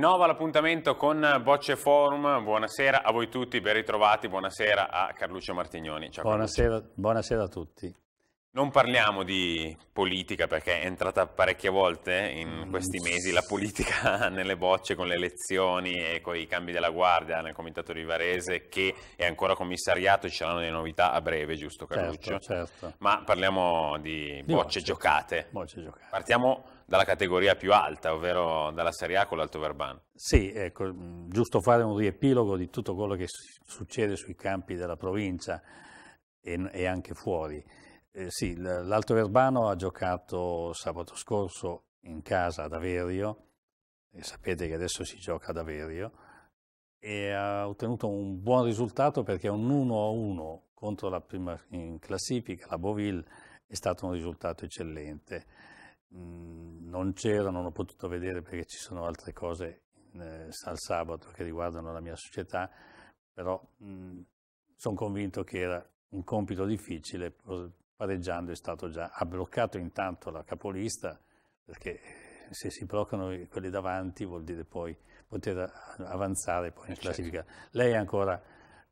rinnova l'appuntamento con Bocce Forum. Buonasera a voi tutti, ben ritrovati. Buonasera a Carluccio Martignoni. Ciao, buonasera, Carluccio. buonasera a tutti. Non parliamo di politica perché è entrata parecchie volte in mm. questi mesi la politica nelle bocce con le elezioni e con i cambi della guardia nel comitato di Varese che è ancora commissariato, ci saranno delle novità a breve, giusto Carluccio? Certo, certo. Ma parliamo di, bocce, bocce. Giocate. bocce giocate. Partiamo dalla categoria più alta, ovvero dalla Serie A con l'Alto Verbano. Sì, ecco, giusto fare un riepilogo di tutto quello che succede sui campi della provincia e, e anche fuori. Eh, sì, l'Alto Verbano ha giocato sabato scorso in casa ad Averio, e sapete che adesso si gioca ad Averio, e ha ottenuto un buon risultato perché un 1-1 contro la prima in classifica, la Boville, è stato un risultato eccellente. Mm, non c'era, non ho potuto vedere perché ci sono altre cose eh, al sabato che riguardano la mia società, però mm, sono convinto che era un compito difficile, pareggiando è stato già, ha bloccato intanto la capolista, perché eh, se si bloccano quelli davanti vuol dire poi poter avanzare poi in eh, certo. classifica. Lei ancora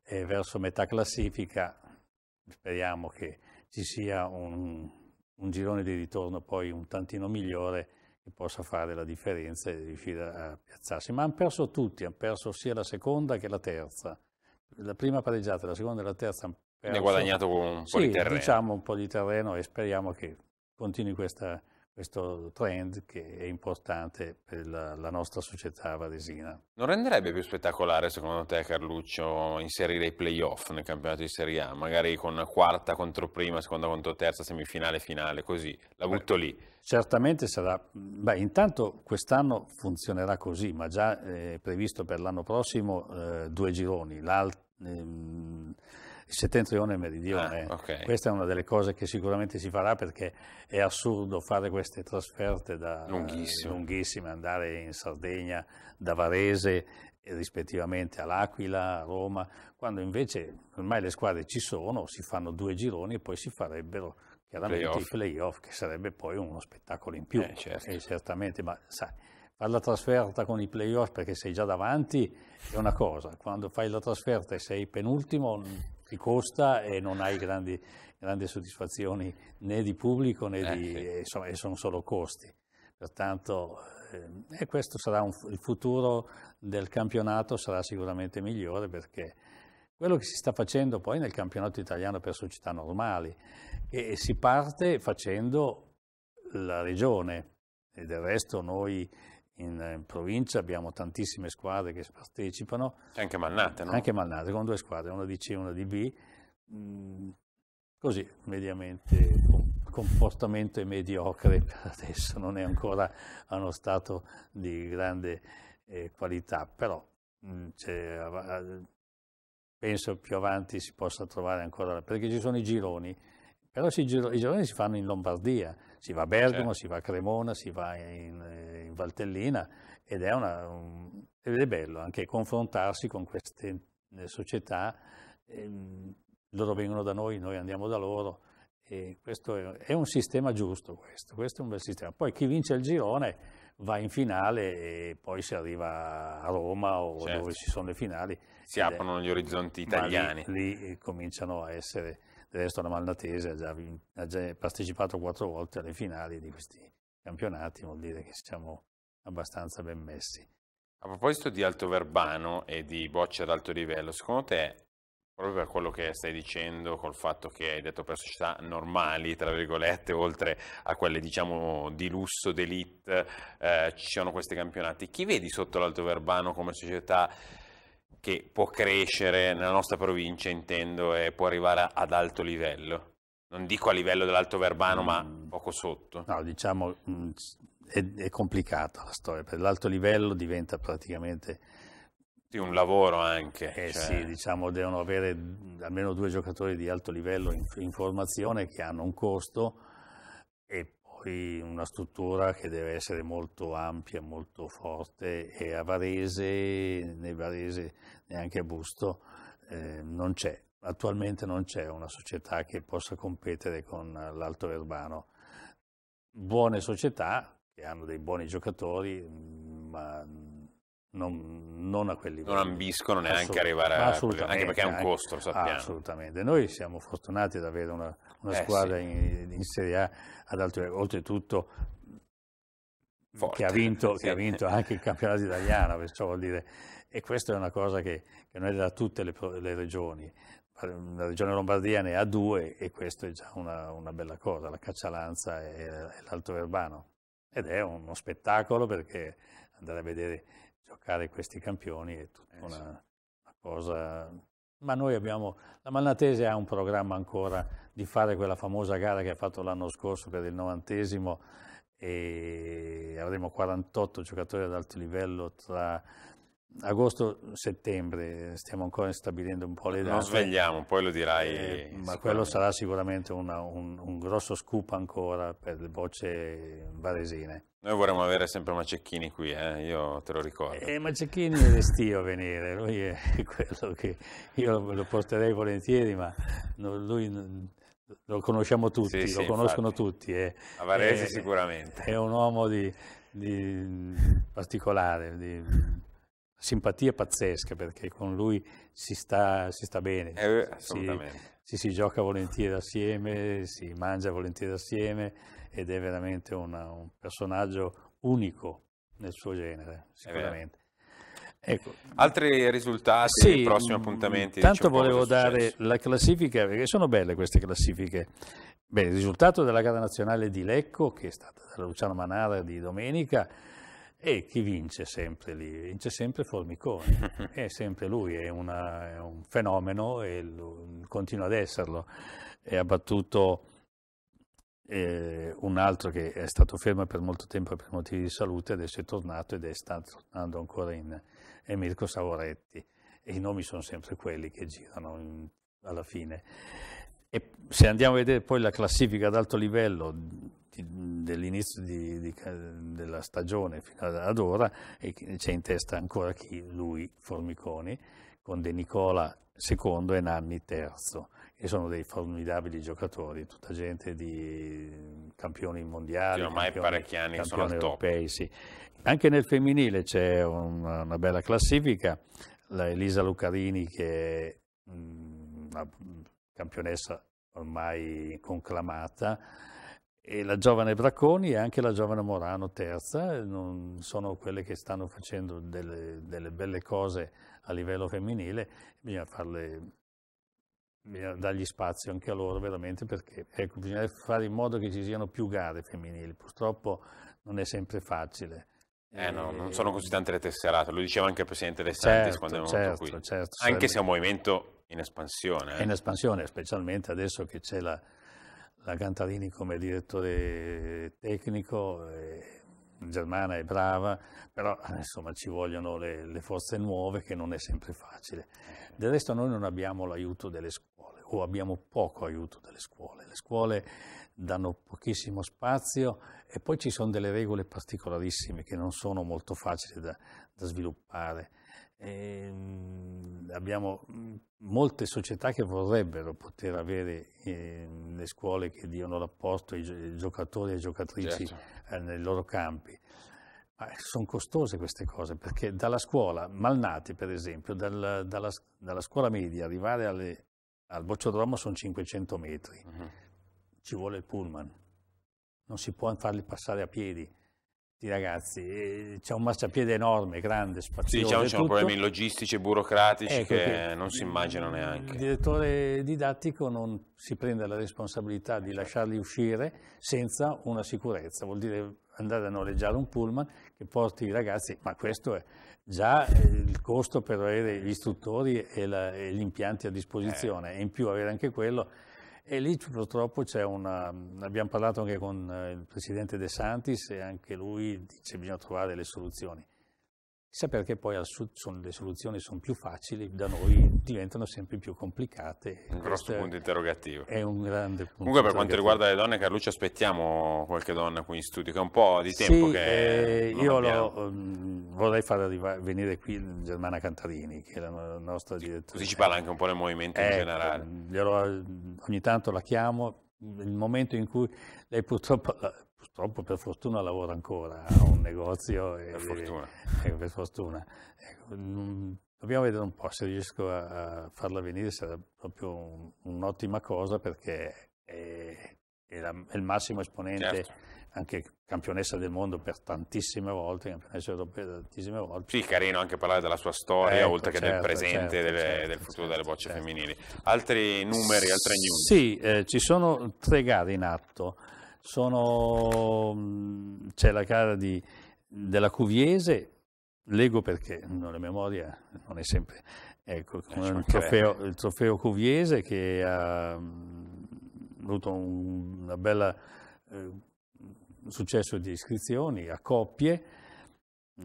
è verso metà classifica, speriamo che ci sia un, un girone di ritorno poi un tantino migliore che possa fare la differenza e riuscire a piazzarsi. Ma hanno perso tutti, hanno perso sia la seconda che la terza. La prima pareggiata, la seconda e la terza hanno perso. Ne ha guadagnato un po' sì, di terreno. diciamo un po' di terreno e speriamo che continui questa questo trend che è importante per la, la, nostra società varesina. Non renderebbe più spettacolare, secondo te, Carluccio, inserire i playoff nel campionato di Serie A, magari con quarta contro prima, seconda contro terza, semifinale, finale, così, la butto beh, lì. Certamente sarà, beh, intanto quest'anno funzionerà così, ma già è eh, previsto per l'anno prossimo eh, due gironi, l'altro... Ehm, settentrione e meridione. Ah, eh. okay. Questa è una delle cose che sicuramente si farà perché è assurdo fare queste trasferte da, lunghissime, andare in Sardegna, da Varese rispettivamente all'Aquila, a Roma, quando invece ormai le squadre ci sono, si fanno due gironi e poi si farebbero chiaramente play-off. i playoff, che sarebbe poi uno spettacolo in più. Eh, certo. eh, certamente, ma sai, fare la trasferta con i playoff perché sei già davanti è una cosa, quando fai la trasferta e sei penultimo ti costa e non hai grandi, grandi soddisfazioni né di pubblico né di... Eh, sì. insomma, e sono solo costi. Pertanto eh, questo sarà un, il futuro del campionato sarà sicuramente migliore perché quello che si sta facendo poi nel campionato italiano per società normali e, e si parte facendo la regione e del resto noi in, eh, in, provincia abbiamo tantissime squadre che partecipano. C'è anche Malnate, no? Anche Malnate, con due squadre, una di C e una di B. Mm, così, mediamente, comportamento è mediocre per adesso, non è ancora a uno stato di grande eh, qualità, però mh, mm, eh, penso più avanti si possa trovare ancora, perché ci sono i gironi, però si, i gironi si fanno in Lombardia, si va a Bergamo, certo. si va a Cremona, si va in, eh, in Valtellina ed è, una, un, ed è, bello anche confrontarsi con queste eh, società, ehm, loro vengono da noi, noi andiamo da loro. E questo è, è un sistema giusto questo, questo è un bel sistema. Poi chi vince il girone va in finale e poi si arriva a Roma o certo. dove ci sono le finali. Si aprono è, gli orizzonti italiani. Lì, lì cominciano a essere del resto la Maldatese ha già, ha già partecipato quattro volte alle finali di questi campionati, vuol dire che siamo abbastanza ben messi. A proposito di Alto Verbano e di bocce ad alto livello, secondo te, proprio per quello che stai dicendo, col fatto che hai detto per società normali, tra virgolette, oltre a quelle diciamo di lusso, d'elite, eh, ci sono questi campionati, chi vedi sotto l'Alto Verbano come società che può crescere nella nostra provincia, intendo, e può arrivare ad alto livello. Non dico a livello dell'Alto Verbano, ma mm. poco sotto. No, diciamo, mm, è, è complicata la storia, perché l'alto livello diventa praticamente... Sì, un lavoro anche. Eh cioè... sì, diciamo, devono avere mm, almeno due giocatori di alto livello in, in formazione che hanno un costo e poi una struttura che deve essere molto ampia, molto forte e a Varese, né Varese neanche a Busto, eh, non c'è. Attualmente non c'è una società che possa competere con l'Alto Verbano. Buone società che hanno dei buoni giocatori, mm, ma non, non, a quelli livello. Non ambiscono neanche arrivare a... Anche perché è un costo, lo sappiamo. Assolutamente. Noi siamo fortunati ad avere una una eh, squadra sì. in, in, Serie A ad alto livello. Oltretutto che ha, vinto, sì. ha, vinto, anche il campionato italiano, questo vuol dire, e questa è una cosa che, che non è da tutte le, le, regioni. La regione Lombardia ne ha due e questa è già una, una bella cosa, la Caccialanza e, e l'Alto Verbano. Ed è uno spettacolo perché andare a vedere giocare questi campioni è tutta eh, una, sì. una cosa ma noi abbiamo, la Malnatese ha un programma ancora di fare quella famosa gara che ha fatto l'anno scorso, per il novantesimo, e avremo 48 giocatori ad alto livello tra agosto-settembre, stiamo ancora stabilendo un po' le date. Non svegliamo, poi lo dirai. Eh, ma quello sarà sicuramente una, un, un, grosso scoop ancora per le bocce varesine. Noi vorremmo avere sempre Macecchini qui, eh? io te lo ricordo. Eh, Macecchini è restio a venire, lui è quello che io lo porterei volentieri, ma lui lo conosciamo tutti, sì, sì, lo conoscono infatti. tutti. È, eh. a Varese è, eh, sicuramente. È un uomo di, di particolare, di simpatia pazzesca perché con lui si sta, si sta bene, eh, si, si, si, gioca volentieri assieme, si mangia volentieri assieme ed è veramente una, un personaggio unico nel suo genere, sicuramente. Ecco. Altri risultati, sì, prossimi mm, appuntamenti? Tanto volevo dare la classifica, perché sono belle queste classifiche. Beh, il risultato della gara nazionale di Lecco, che è stata da Luciano Manara di domenica, e chi vince sempre lì? Vince sempre Formicone, è sempre lui, è, una, è un fenomeno e continua ad esserlo. E ha battuto eh, un altro che è stato fermo per molto tempo per motivi di salute, adesso è tornato ed è stato tornando ancora in è Mirko Savoretti. E i nomi sono sempre quelli che girano in, alla fine. E se andiamo a vedere poi la classifica ad alto livello dell'inizio della stagione fino ad ora e c'è in testa ancora chi? Lui, Formiconi, con De Nicola secondo e Nanni terzo e sono dei formidabili giocatori, tutta gente di campioni mondiali, sì, ormai campioni, parecchi anni campioni sono europei, sì. Anche nel femminile c'è una, una bella classifica, la Elisa Lucarini che è mm, una campionessa ormai conclamata, e la giovane Bracconi e anche la giovane Morano terza, non sono quelle che stanno facendo delle, delle belle cose a livello femminile, bisogna farle bisogna dargli spazio anche a loro veramente perché ecco, bisogna fare in modo che ci siano più gare femminili, purtroppo non è sempre facile. Eh no, eh, non sono così tante le tesserate, lo diceva anche il presidente De Santis certo, quando è venuto certo, qui. Certo, anche sarebbe... se è un movimento in espansione. Eh? È in espansione, specialmente adesso che c'è la, la Gantarini come direttore tecnico, Germana è brava, però insomma ci vogliono le, le, forze nuove che non è sempre facile. Del resto noi non abbiamo l'aiuto delle scuole o abbiamo poco aiuto delle scuole. Le scuole danno pochissimo spazio e poi ci sono delle regole particolarissime che non sono molto facili da, da sviluppare. E ehm, abbiamo molte società che vorrebbero poter avere eh, le scuole che diano l'apporto ai giocatori e giocatrici certo. eh, nei loro campi. Ma sono costose queste cose perché dalla scuola, malnati per esempio, dal, dalla, dalla, scuola media arrivare alle, al bocciodromo sono 500 metri, uh-huh. ci vuole il pullman, non si può farli passare a piedi ragazzi, c'è un marciapiede enorme, grande, spazioso. Sì, diciamo ci sono problemi logistici e burocratici ecco che, che, non si immaginano neanche. Il direttore didattico non si prende la responsabilità di lasciarli uscire senza una sicurezza, vuol dire andare a noleggiare un pullman che porti i ragazzi, ma questo è già eh, il costo per avere gli istruttori e, la, e gli impianti a disposizione eh. e in più avere anche quello e lì purtroppo c'è una... abbiamo parlato anche con eh, il Presidente De Santis e anche lui dice che bisogna trovare delle soluzioni. Chissà perché poi al sud sono, le soluzioni sono più facili, da noi diventano sempre più complicate. Un grosso punto interrogativo. È un grande punto Comunque per quanto riguarda le donne, Carlucci, aspettiamo qualche donna qui in studio, che è un po' di tempo sì, che... Eh, io lo, um, vorrei far arrivare, venire qui Germana Cantarini, che è la nostra direttrice. Così ci parla anche un po' del movimento eh, in ecco, generale. Glielo, ogni tanto la chiamo, il momento in cui lei purtroppo purtroppo per fortuna lavora ancora a un negozio. per, fortuna. E, per fortuna. Ecco, dobbiamo vedere un po' se riesco a, a farla venire, sarà proprio un, un'ottima cosa perché è, è, la, è il massimo esponente, certo. anche campionessa del mondo per tantissime volte, campionessa europea per tantissime volte. Sì, carino anche parlare della sua storia, ecco, oltre certo, che del certo, presente certo, e certo, del futuro certo, delle bocce femminili. Altri numeri, altre news? Sì, eh, ci sono tre gare in atto. Sono, mm, c'è la gara di, della Cuviese, leggo perché non la memoria non è sempre... Ecco, eh, il trofeo, il trofeo, Cuviese che ha mm, avuto un, una bella... Eh, successo di iscrizioni a coppie,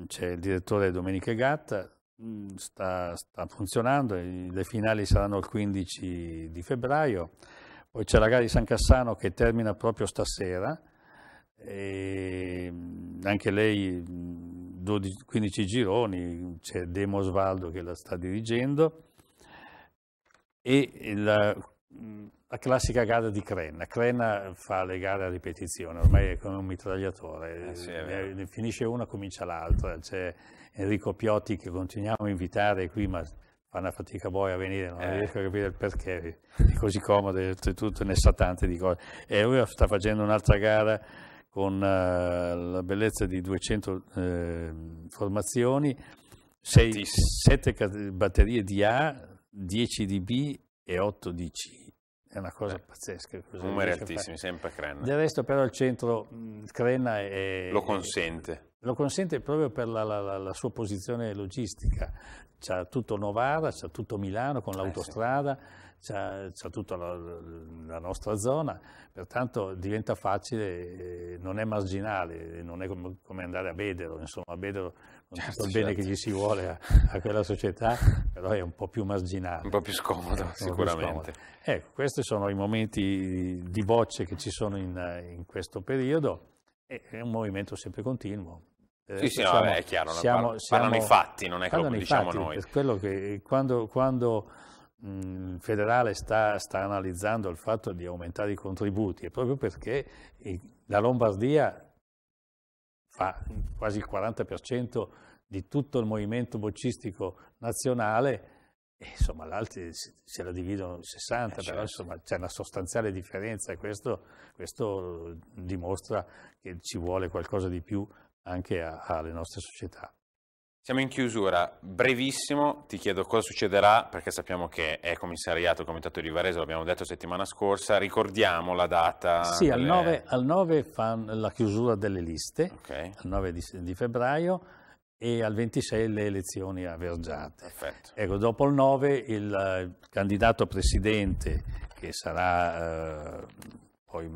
c'è il direttore Domenica Gatta, mm, sta, sta funzionando, le finali saranno il 15 di febbraio. Poi c'è la gara di San Cassano che termina proprio stasera, e anche lei 12, 15 gironi, c'è Demo Osvaldo che la sta dirigendo, e la, la classica gara di Crenna. Crenna fa le gare a ripetizione, ormai è come un mitragliatore, eh sì, eh, ne finisce una, comincia l'altra. C'è Enrico Piotti che continuiamo a invitare qui, ma fa una fatica poi a venire, non eh. riesco a capire il perché, è così comodo, oltretutto ne sa tante di cose. E lui sta facendo un'altra gara con eh, la bellezza di 200 uh, ehm, formazioni, 7 batterie di A, 10 di B e 8 di C è una cosa eh, pazzesca. Numeri altissimi, sempre Crenna. Del resto però il centro Crenna è... Lo consente. Lo consente proprio per la, la, la sua posizione logistica. C'ha tutto Novara, c'ha tutto Milano con l'autostrada, eh sì. c'ha, tutta la, la, nostra zona, pertanto diventa facile, eh, non è marginale, eh, non è come, come andare a Bedero, insomma a Bedero non certo, so bene certo. che gli si vuole a, a, quella società, però è un po' più marginale. Un po' più scomodo, sicuramente. Eh, più scomodo. Ecco, questi sono i momenti di bocce che ci sono in, in questo periodo, è un movimento sempre continuo. Eh, sì, sì, siamo, no, è chiaro, siamo, siamo, parlano i fatti, non è quello che diciamo fatti, noi. quello che quando, quando mh, mm, il federale sta, sta, analizzando il fatto di aumentare i contributi è proprio perché i, la Lombardia fa quasi il 40% di tutto il movimento boccistico nazionale e insomma l'altri se la dividono 60, eh, però certo. insomma c'è una sostanziale differenza e questo, questo dimostra che ci vuole qualcosa di più anche a, alle nostre società. Siamo in chiusura, brevissimo, ti chiedo cosa succederà perché sappiamo che è commissariato il comitato di Varese, l'abbiamo detto settimana scorsa, ricordiamo la data. Sì, alle... al 9, al 9 fa la chiusura delle liste, okay. al 9 di, di, febbraio e al 26 le elezioni a Vergiate. Perfetto. Ecco, dopo il 9 il, eh, il candidato presidente che sarà eh, poi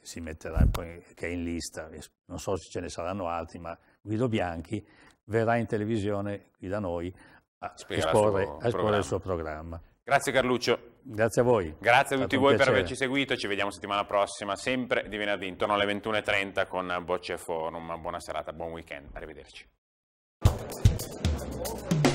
che si metterà poi, che è in lista, non so se ce ne saranno altri, ma Guido Bianchi verrà in televisione qui da noi a Spiegherà esporre, il suo, a esporre il suo programma. Grazie Carluccio. Grazie a voi. Grazie a tutti voi piacere. per averci seguito, ci vediamo settimana prossima, sempre di venerdì intorno alle 21.30 con Bocce Forum. Buona serata, buon weekend, arrivederci.